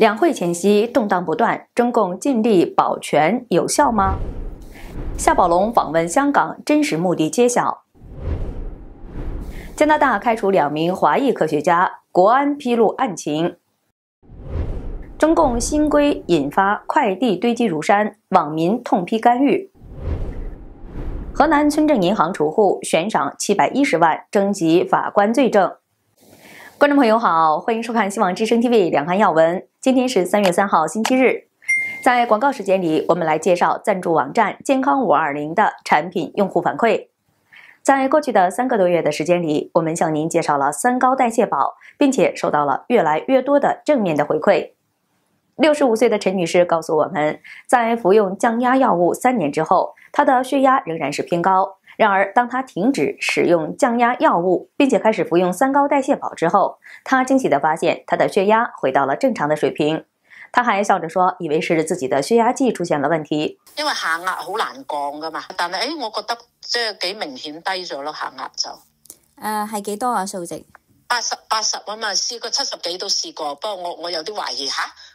两会前夕动荡不断，中共尽力保全有效吗？夏宝龙访问香港，真实目的揭晓。加拿大开除两名华裔科学家，国安披露案情。中共新规引发快递堆积如山，网民痛批干预。河南村镇银行储户悬赏七百一十万征集法官罪证。观众朋友好，欢迎收看《希望之声 TV》两岸要闻。今天是三月三号，星期日。在广告时间里，我们来介绍赞助网站“健康五二零”的产品用户反馈。在过去的三个多月的时间里，我们向您介绍了“三高代谢宝”，并且收到了越来越多的正面的回馈。六十五岁的陈女士告诉我们，在服用降压药物三年之后，她的血压仍然是偏高。然而，当她停止使用降压药物，并且开始服用三高代谢宝之后，她惊喜地发现她的血压回到了正常的水平。她还笑着说：“以为是自己的血压计出现了问题，因为下压好难降噶嘛。但系，哎，我觉得即系几明显低咗咯，下压就，呃，系几多啊？数值八十八十啊嘛，试过七十几都试过，不过我我有啲怀疑吓。”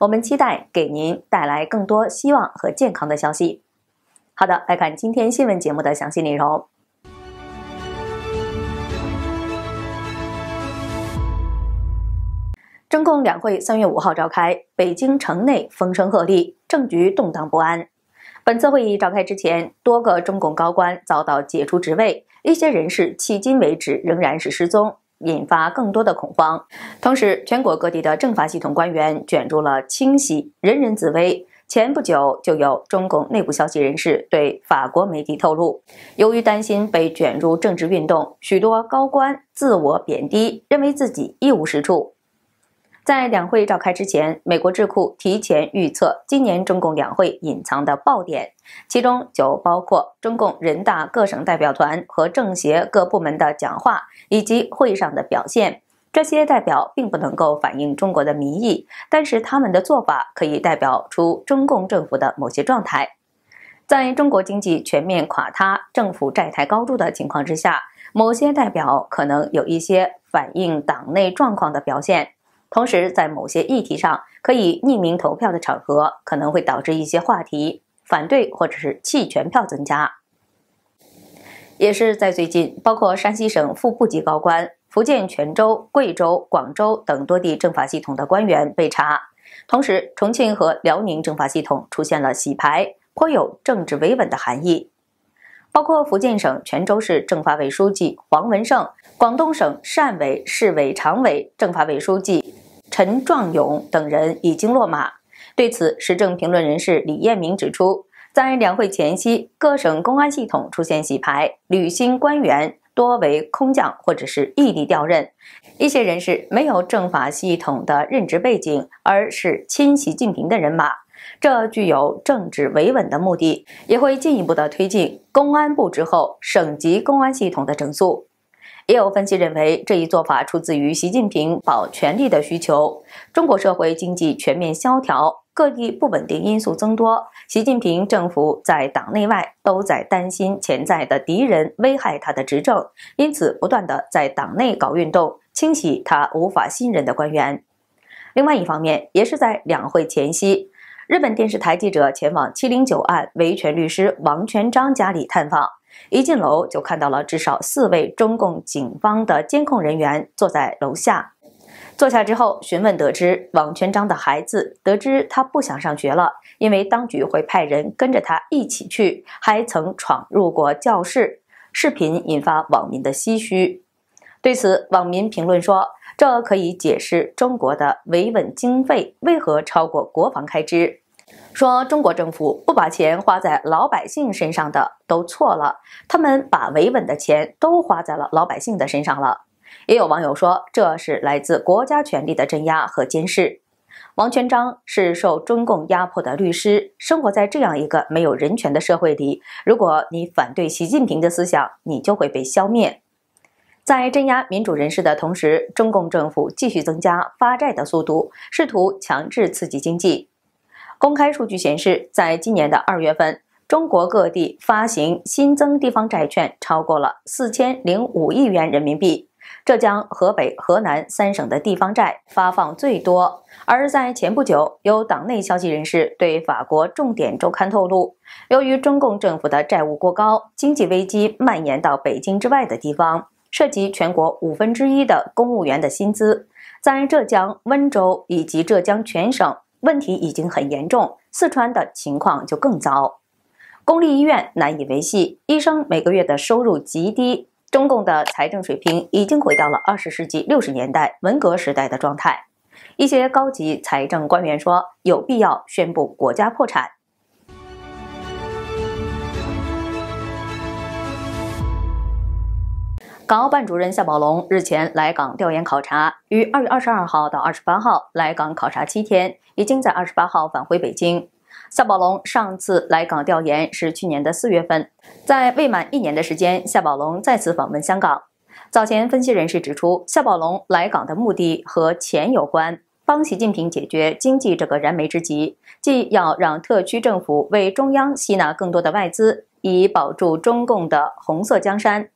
我们期待给您带来更多希望和健康的消息。好的，来看今天新闻节目的详细内容。中共两会三月五号召开，北京城内风声鹤唳，政局动荡不安。本次会议召开之前，多个中共高官遭到解除职位，一些人士迄今为止仍然是失踪。引发更多的恐慌，同时，全国各地的政法系统官员卷入了清洗，人人自危。前不久，就有中共内部消息人士对法国媒体透露，由于担心被卷入政治运动，许多高官自我贬低，认为自己一无是处。在两会召开之前，美国智库提前预测今年中共两会隐藏的爆点，其中就包括中共人大各省代表团和政协各部门的讲话以及会上的表现。这些代表并不能够反映中国的民意，但是他们的做法可以代表出中共政府的某些状态。在中国经济全面垮塌、政府债台高筑的情况之下，某些代表可能有一些反映党内状况的表现。同时，在某些议题上可以匿名投票的场合，可能会导致一些话题反对或者是弃权票增加。也是在最近，包括山西省副部级高官、福建泉州、贵州、广州等多地政法系统的官员被查，同时重庆和辽宁政法系统出现了洗牌，颇有政治维稳的含义。包括福建省泉州市政法委书记黄文胜、广东省汕尾市委常委政法委书记陈壮勇等人已经落马。对此，时政评论人士李彦明指出，在两会前夕，各省公安系统出现洗牌，履新官员多为空降或者是异地调任，一些人士没有政法系统的任职背景，而是亲习近平的人马。这具有政治维稳的目的，也会进一步的推进公安部之后省级公安系统的整肃。也有分析认为，这一做法出自于习近平保权力的需求。中国社会经济全面萧条，各地不稳定因素增多，习近平政府在党内外都在担心潜在的敌人危害他的执政，因此不断的在党内搞运动，清洗他无法信任的官员。另外一方面，也是在两会前夕。日本电视台记者前往七零九案维权律师王全章家里探访，一进楼就看到了至少四位中共警方的监控人员坐在楼下。坐下之后询问得知，王全章的孩子得知他不想上学了，因为当局会派人跟着他一起去，还曾闯入过教室。视频引发网民的唏嘘。对此，网民评论说。这可以解释中国的维稳经费为何超过国防开支。说中国政府不把钱花在老百姓身上的都错了，他们把维稳的钱都花在了老百姓的身上了。也有网友说，这是来自国家权力的镇压和监视。王全章是受中共压迫的律师，生活在这样一个没有人权的社会里。如果你反对习近平的思想，你就会被消灭。在镇压民主人士的同时，中共政府继续增加发债的速度，试图强制刺激经济。公开数据显示，在今年的二月份，中国各地发行新增地方债券超过了四千零五亿元人民币。浙江、河北、河南三省的地方债发放最多。而在前不久，有党内消息人士对法国重点周刊透露，由于中共政府的债务过高，经济危机蔓延到北京之外的地方。涉及全国五分之一的公务员的薪资，在浙江温州以及浙江全省问题已经很严重，四川的情况就更糟。公立医院难以维系，医生每个月的收入极低。中共的财政水平已经回到了二十世纪六十年代文革时代的状态。一些高级财政官员说，有必要宣布国家破产。港澳办主任夏宝龙日前来港调研考察，于二月二十二号到二十八号来港考察七天，已经在二十八号返回北京。夏宝龙上次来港调研是去年的四月份，在未满一年的时间，夏宝龙再次访问香港。早前分析人士指出，夏宝龙来港的目的和钱有关，帮习近平解决经济这个燃眉之急，既要让特区政府为中央吸纳更多的外资，以保住中共的红色江山。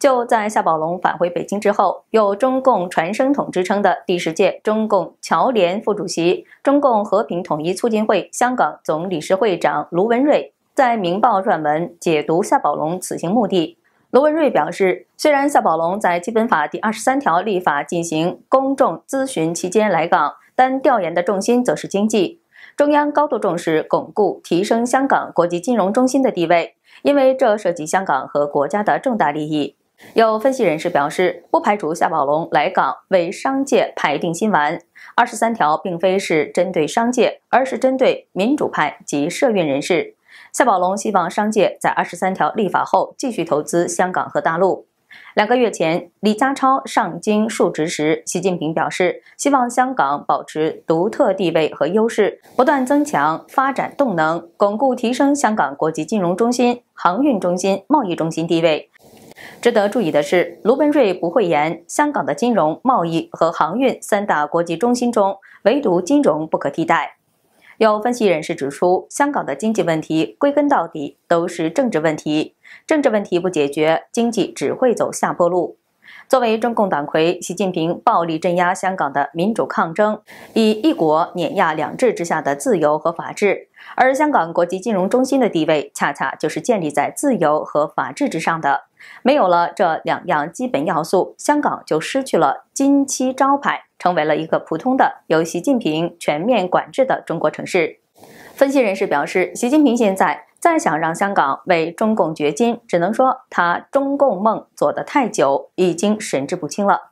就在夏宝龙返回北京之后，有“中共传声筒”之称的第十届中共侨联副主席、中共和平统一促进会香港总理事会长卢文瑞在《明报》撰文解读夏宝龙此行目的。卢文瑞表示，虽然夏宝龙在《基本法》第二十三条立法进行公众咨询期间来港，但调研的重心则是经济。中央高度重视巩固提升香港国际金融中心的地位，因为这涉及香港和国家的重大利益。有分析人士表示，不排除夏宝龙来港为商界排定心丸。二十三条并非是针对商界，而是针对民主派及社运人士。夏宝龙希望商界在二十三条立法后继续投资香港和大陆。两个月前，李家超上京述职时，习近平表示，希望香港保持独特地位和优势，不断增强发展动能，巩固提升香港国际金融中心、航运中心、贸易中心地位。值得注意的是，卢文瑞不讳言，香港的金融、贸易和航运三大国际中心中，唯独金融不可替代。有分析人士指出，香港的经济问题归根到底都是政治问题，政治问题不解决，经济只会走下坡路。作为中共党魁，习近平暴力镇压香港的民主抗争，以一国碾压两制之下的自由和法治，而香港国际金融中心的地位，恰恰就是建立在自由和法治之上的。没有了这两样基本要素，香港就失去了金漆招牌，成为了一个普通的由习近平全面管制的中国城市。分析人士表示，习近平现在再想让香港为中共掘金，只能说他中共梦做得太久，已经神志不清了。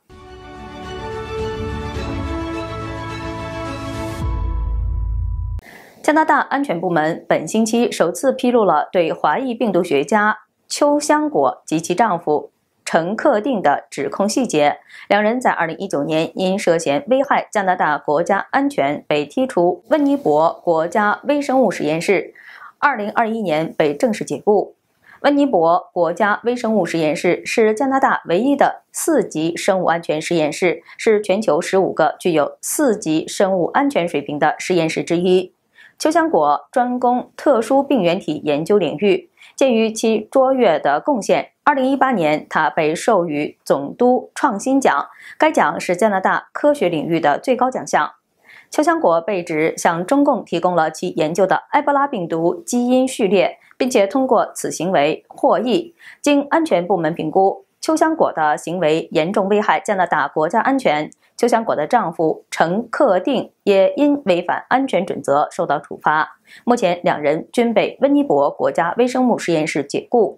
加拿大安全部门本星期首次披露了对华裔病毒学家。邱香果及其丈夫陈克定的指控细节。两人在2019年因涉嫌危害加拿大国家安全被踢出温尼伯国家微生物实验室，2021年被正式解雇。温尼伯国家微生物实验室是加拿大唯一的四级生物安全实验室，是全球十五个具有四级生物安全水平的实验室之一。邱香果专攻特殊病原体研究领域。鉴于其卓越的贡献，2018年，他被授予总督创新奖。该奖是加拿大科学领域的最高奖项。邱香果被指向中共提供了其研究的埃博拉病毒基因序列，并且通过此行为获益。经安全部门评估，邱香果的行为严重危害加拿大国家安全。邱香果的丈夫陈克定也因违反安全准则受到处罚。目前，两人均被温尼伯国家微生物实验室解雇。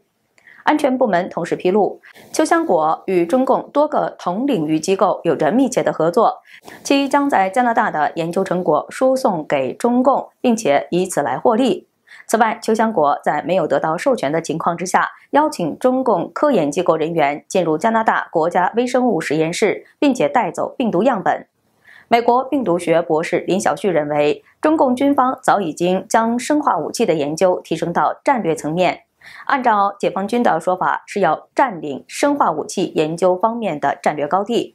安全部门同时披露，邱香果与中共多个同领域机构有着密切的合作，其将在加拿大的研究成果输送给中共，并且以此来获利。此外，邱香国在没有得到授权的情况之下，邀请中共科研机构人员进入加拿大国家微生物实验室，并且带走病毒样本。美国病毒学博士林小旭认为，中共军方早已经将生化武器的研究提升到战略层面。按照解放军的说法，是要占领生化武器研究方面的战略高地。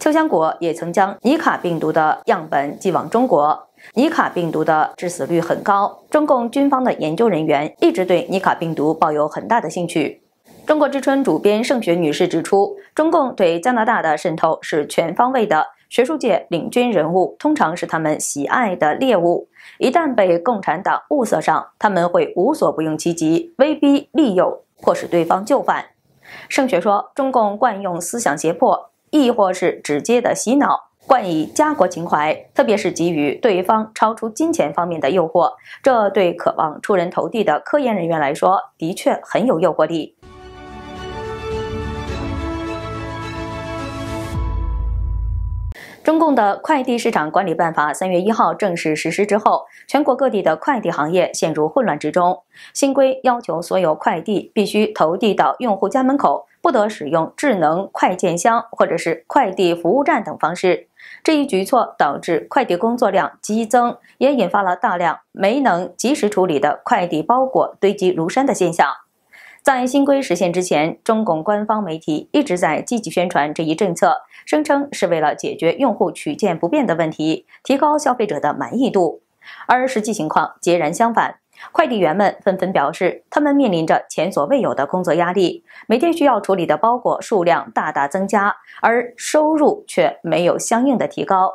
邱香国也曾将尼卡病毒的样本寄往中国。尼卡病毒的致死率很高，中共军方的研究人员一直对尼卡病毒抱有很大的兴趣。中国之春主编盛雪女士指出，中共对加拿大的渗透是全方位的，学术界领军人物通常是他们喜爱的猎物，一旦被共产党物色上，他们会无所不用其极，威逼利诱，迫使对方就范。盛雪说，中共惯用思想胁迫，亦或是直接的洗脑。冠以家国情怀，特别是给予对方超出金钱方面的诱惑，这对渴望出人头地的科研人员来说，的确很有诱惑力。中共的快递市场管理办法三月一号正式实施之后，全国各地的快递行业陷入混乱之中。新规要求所有快递必须投递到用户家门口，不得使用智能快件箱或者是快递服务站等方式。这一举措导致快递工作量激增，也引发了大量没能及时处理的快递包裹堆积如山的现象。在新规实现之前，中共官方媒体一直在积极宣传这一政策，声称是为了解决用户取件不便的问题，提高消费者的满意度，而实际情况截然相反。快递员们纷纷表示，他们面临着前所未有的工作压力，每天需要处理的包裹数量大大增加，而收入却没有相应的提高。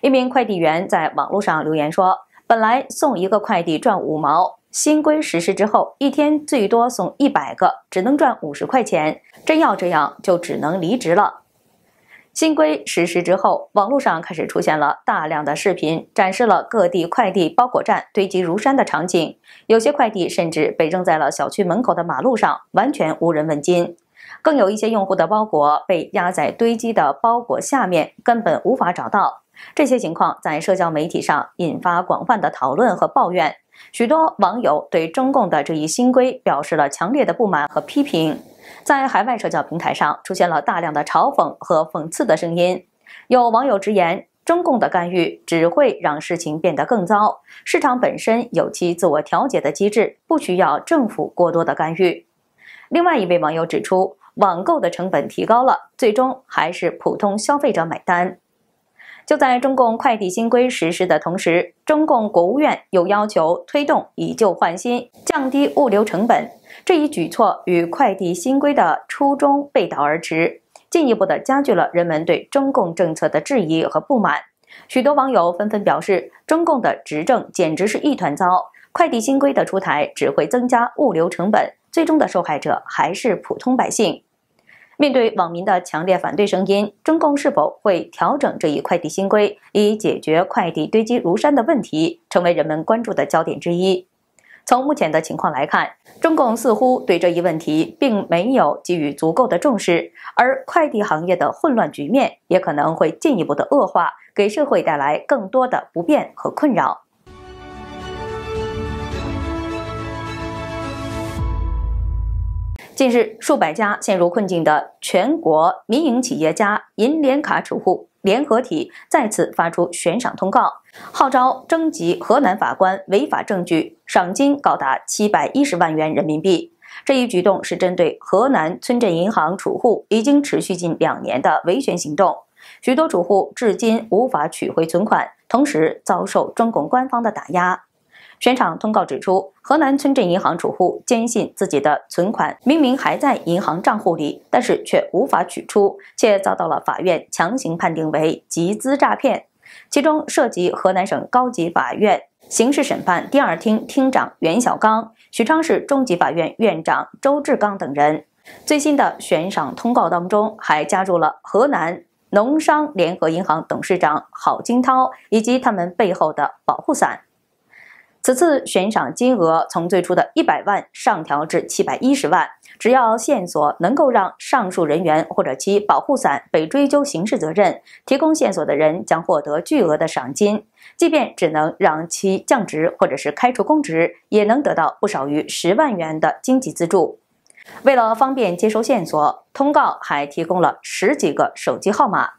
一名快递员在网络上留言说：“本来送一个快递赚五毛，新规实施之后，一天最多送一百个，只能赚五十块钱，真要这样，就只能离职了。”新规实施之后，网络上开始出现了大量的视频，展示了各地快递包裹站堆积如山的场景。有些快递甚至被扔在了小区门口的马路上，完全无人问津。更有一些用户的包裹被压在堆积的包裹下面，根本无法找到。这些情况在社交媒体上引发广泛的讨论和抱怨，许多网友对中共的这一新规表示了强烈的不满和批评。在海外社交平台上出现了大量的嘲讽和讽刺的声音。有网友直言，中共的干预只会让事情变得更糟。市场本身有其自我调节的机制，不需要政府过多的干预。另外一位网友指出，网购的成本提高了，最终还是普通消费者买单。就在中共快递新规实施的同时，中共国务院又要求推动以旧换新，降低物流成本。这一举措与快递新规的初衷背道而驰，进一步的加剧了人们对中共政策的质疑和不满。许多网友纷纷表示，中共的执政简直是一团糟，快递新规的出台只会增加物流成本，最终的受害者还是普通百姓。面对网民的强烈反对声音，中共是否会调整这一快递新规，以解决快递堆积如山的问题，成为人们关注的焦点之一。从目前的情况来看，中共似乎对这一问题并没有给予足够的重视，而快递行业的混乱局面也可能会进一步的恶化，给社会带来更多的不便和困扰。近日，数百家陷入困境的全国民营企业家银联卡储户。联合体再次发出悬赏通告，号召征集河南法官违法证据，赏金高达七百一十万元人民币。这一举动是针对河南村镇银行储户已经持续近两年的维权行动，许多储户至今无法取回存款，同时遭受中共官方的打压。悬赏通告指出，河南村镇银行储户坚信自己的存款明明还在银行账户里，但是却无法取出，且遭到了法院强行判定为集资诈骗。其中涉及河南省高级法院刑事审判第二厅厅长袁小刚、许昌市中级法院院长周志刚等人。最新的悬赏通告当中，还加入了河南农商联合银行董事长郝金涛以及他们背后的保护伞。此次悬赏金额从最初的一百万上调至七百一十万。只要线索能够让上述人员或者其保护伞被追究刑事责任，提供线索的人将获得巨额的赏金。即便只能让其降职或者是开除公职，也能得到不少于十万元的经济资助。为了方便接收线索，通告还提供了十几个手机号码。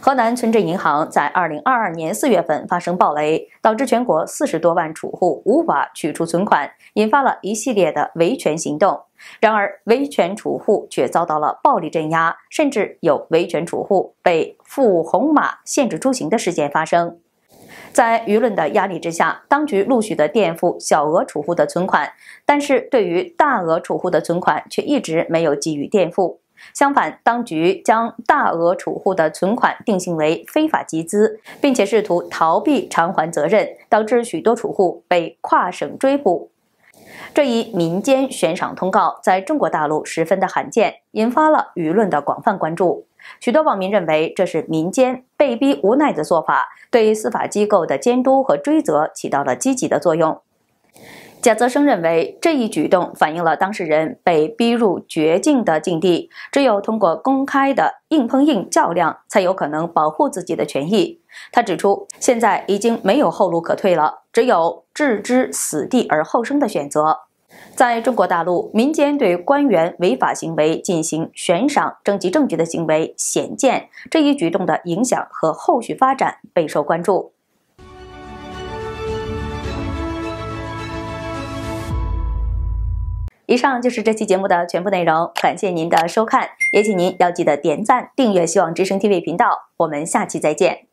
河南村镇银行在2022年4月份发生暴雷，导致全国四十多万储户无法取出存款，引发了一系列的维权行动。然而，维权储户却遭到了暴力镇压，甚至有维权储户被付红码、限制出行的事件发生。在舆论的压力之下，当局陆续的垫付小额储户的存款，但是对于大额储户的存款却一直没有给予垫付。相反，当局将大额储户的存款定性为非法集资，并且试图逃避偿还责任，导致许多储户被跨省追捕。这一民间悬赏通告在中国大陆十分的罕见，引发了舆论的广泛关注。许多网民认为这是民间被逼无奈的做法，对司法机构的监督和追责起到了积极的作用。贾泽生认为，这一举动反映了当事人被逼入绝境的境地，只有通过公开的硬碰硬较量，才有可能保护自己的权益。他指出，现在已经没有后路可退了，只有置之死地而后生的选择。在中国大陆，民间对官员违法行为进行悬赏征集证据的行为鲜见，这一举动的影响和后续发展备受关注。以上就是这期节目的全部内容，感谢您的收看，也请您要记得点赞、订阅《希望之声》TV 频道，我们下期再见。